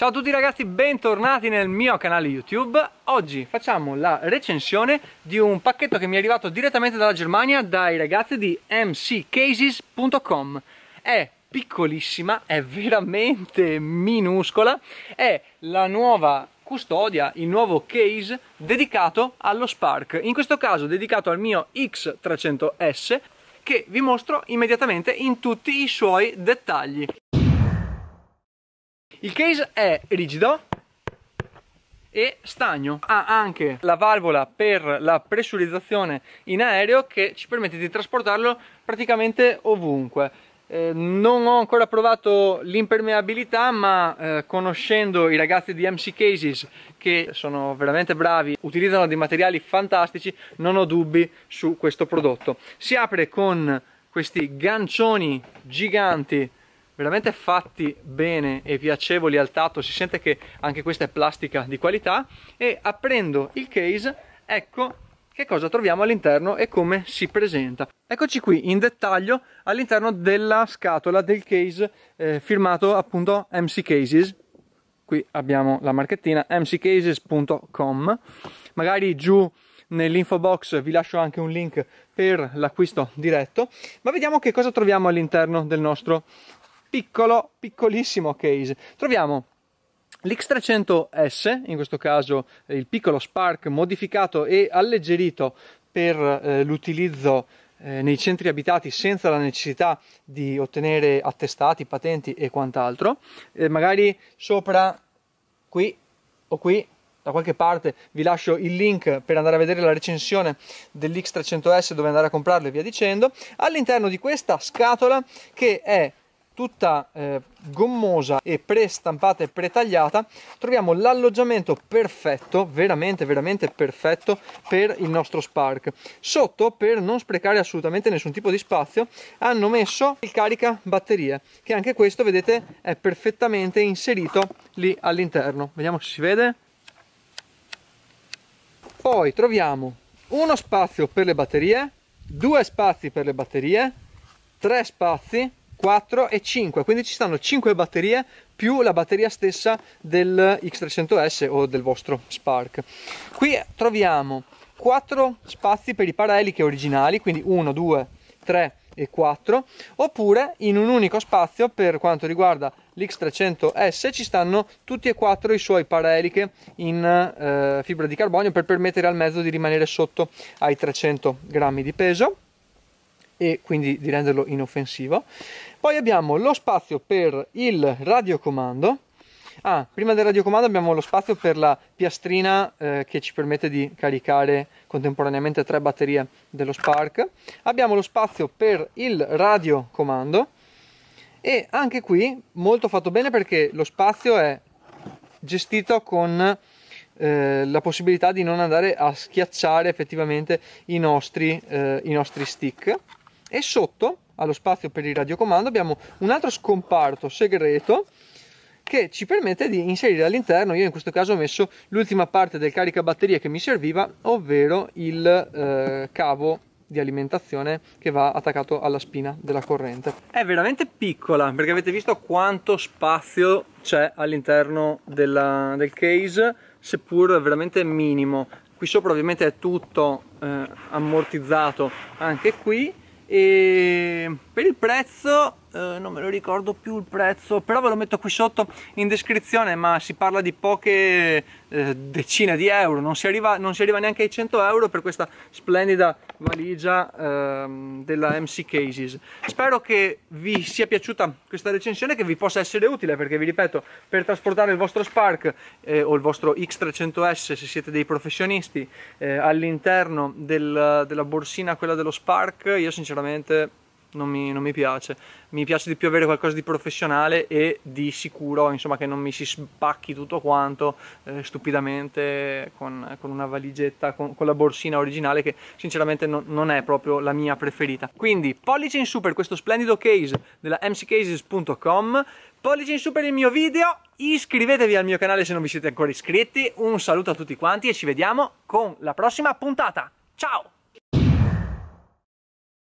Ciao a tutti ragazzi, bentornati nel mio canale YouTube. Oggi facciamo la recensione di un pacchetto che mi è arrivato direttamente dalla Germania dai ragazzi di mccases.com. È piccolissima, è veramente minuscola, è la nuova custodia, il nuovo case dedicato allo Spark, in questo caso dedicato al mio X300S che vi mostro immediatamente in tutti i suoi dettagli. Il case è rigido e stagno. Ha anche la valvola per la pressurizzazione in aereo che ci permette di trasportarlo praticamente ovunque. Eh, non ho ancora provato l'impermeabilità ma eh, conoscendo i ragazzi di MC Cases che sono veramente bravi utilizzano dei materiali fantastici non ho dubbi su questo prodotto si apre con questi gancioni giganti veramente fatti bene e piacevoli al tatto, si sente che anche questa è plastica di qualità e aprendo il case ecco che cosa troviamo all'interno e come si presenta. Eccoci qui in dettaglio all'interno della scatola del case eh, firmato appunto MC Cases. Qui abbiamo la marchettina mccases.com. Magari giù nell'info box vi lascio anche un link per l'acquisto diretto, ma vediamo che cosa troviamo all'interno del nostro piccolo, piccolissimo case. Troviamo l'X300S, in questo caso eh, il piccolo Spark modificato e alleggerito per eh, l'utilizzo eh, nei centri abitati senza la necessità di ottenere attestati, patenti e quant'altro, eh, magari sopra qui o qui da qualche parte vi lascio il link per andare a vedere la recensione dell'X300S dove andare a comprarlo e via dicendo all'interno di questa scatola che è tutta eh, gommosa e prestampata e pretagliata, troviamo l'alloggiamento perfetto, veramente veramente perfetto per il nostro Spark. Sotto, per non sprecare assolutamente nessun tipo di spazio, hanno messo il carica batterie, che anche questo, vedete, è perfettamente inserito lì all'interno. Vediamo se si vede. Poi troviamo uno spazio per le batterie, due spazi per le batterie, tre spazi 4 e 5, quindi ci stanno 5 batterie più la batteria stessa del X300S o del vostro Spark. Qui troviamo 4 spazi per i paraeliche originali, quindi 1, 2, 3 e 4, oppure in un unico spazio per quanto riguarda l'X300S ci stanno tutti e quattro i suoi pareliche in eh, fibra di carbonio per permettere al mezzo di rimanere sotto ai 300 grammi di peso e quindi di renderlo inoffensivo. Poi abbiamo lo spazio per il radiocomando. Ah, prima del radiocomando abbiamo lo spazio per la piastrina eh, che ci permette di caricare contemporaneamente tre batterie dello Spark. Abbiamo lo spazio per il radiocomando e anche qui molto fatto bene perché lo spazio è gestito con eh, la possibilità di non andare a schiacciare effettivamente i nostri, eh, i nostri stick e sotto allo spazio per il radiocomando abbiamo un altro scomparto segreto che ci permette di inserire all'interno, io in questo caso ho messo l'ultima parte del caricabatterie che mi serviva, ovvero il eh, cavo di alimentazione che va attaccato alla spina della corrente. È veramente piccola perché avete visto quanto spazio c'è all'interno del case, seppur veramente minimo. Qui sopra ovviamente è tutto eh, ammortizzato anche qui e per il prezzo eh, non me lo ricordo più il prezzo però ve lo metto qui sotto in descrizione ma si parla di poche eh, decine di euro non si, arriva, non si, arriva, neanche ai 100 euro per questa splendida valigia eh, della MC Cases spero che vi sia piaciuta questa recensione che vi possa essere utile perché vi ripeto per trasportare il vostro Spark eh, o il vostro X300S se siete dei professionisti eh, all'interno del, della borsina quella dello Spark io sinceramente non mi, non mi, piace. Mi piace di più avere qualcosa di professionale e di sicuro, insomma, che non mi si spacchi tutto quanto eh, stupidamente con, con, una valigetta, con, con, la borsina originale che sinceramente non, non è proprio la mia preferita. Quindi pollice in su per questo splendido case della mccases.com, pollice in su per il mio video, iscrivetevi al mio canale se non vi siete ancora iscritti, un saluto a tutti quanti e ci vediamo con la prossima puntata. Ciao!